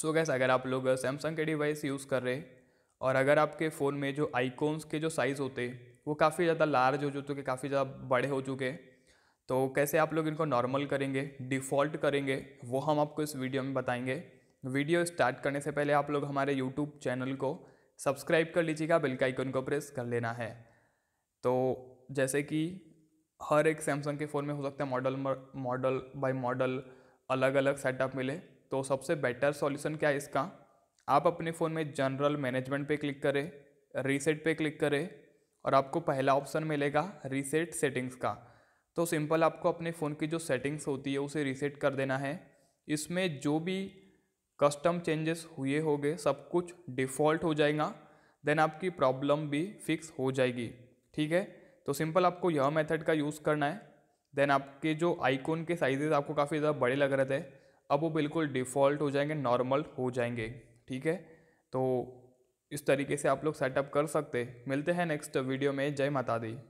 सो so gas अगर आप लोग सैमसंग uh, के डिवाइस यूज़ कर रहे और अगर आपके फ़ोन में जो आइकॉन्स के जो साइज़ होते वो काफ़ी ज़्यादा लार्ज हो चुके काफ़ी ज़्यादा बड़े हो चुके हैं तो कैसे आप लोग इनको नॉर्मल करेंगे डिफ़ॉल्ट करेंगे वो हम आपको इस वीडियो में बताएंगे वीडियो स्टार्ट करने से पहले आप लोग हमारे यूट्यूब चैनल को सब्सक्राइब कर लीजिएगा बिल का आइकन को प्रेस कर लेना है तो जैसे कि हर एक सैमसंग के फ़ोन में हो सकता है मॉडल मॉडल बाय मॉडल अलग अलग सेटअप मिले तो सबसे बेटर सॉल्यूशन क्या है इसका आप अपने फ़ोन में जनरल मैनेजमेंट पे क्लिक करें रीसेट पे क्लिक करें और आपको पहला ऑप्शन मिलेगा रीसेट सेटिंग्स का तो सिंपल आपको अपने फ़ोन की जो सेटिंग्स होती है उसे रीसेट कर देना है इसमें जो भी कस्टम चेंजेस हुए होंगे सब कुछ डिफ़ॉल्ट हो जाएगा देन आपकी प्रॉब्लम भी फिक्स हो जाएगी ठीक है तो सिंपल आपको यह मेथड का यूज़ करना है देन आपके जो आइकॉन के साइजेस आपको काफ़ी ज़्यादा बड़े लग रहे थे अब वो बिल्कुल डिफ़ॉल्ट हो जाएंगे नॉर्मल हो जाएंगे ठीक है तो इस तरीके से आप लोग सेटअप कर सकते मिलते हैं नेक्स्ट वीडियो में जय माता दी